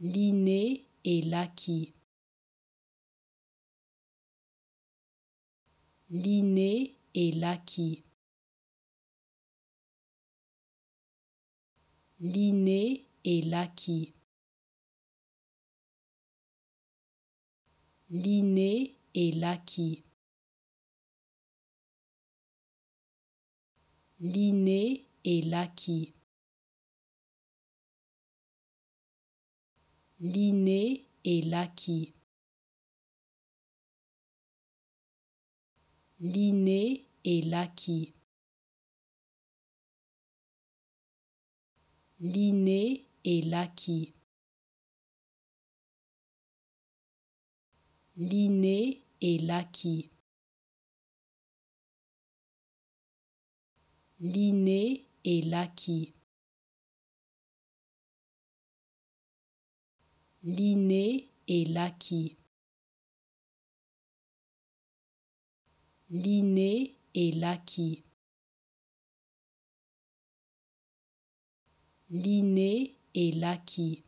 l'inné et l'acquis. L'inné et l'acquis. L'inné et l'acquis. L'inné et l'acquis. L'inné et l'acquis. l'inné et l'acquis. L'inné et l'acquis. L'inné et l'acquis. L'inné et l'acquis. L'inné et l'acquis. l'inné et l'acquis. L'inné et l'acquis. L'inné et l'acquis.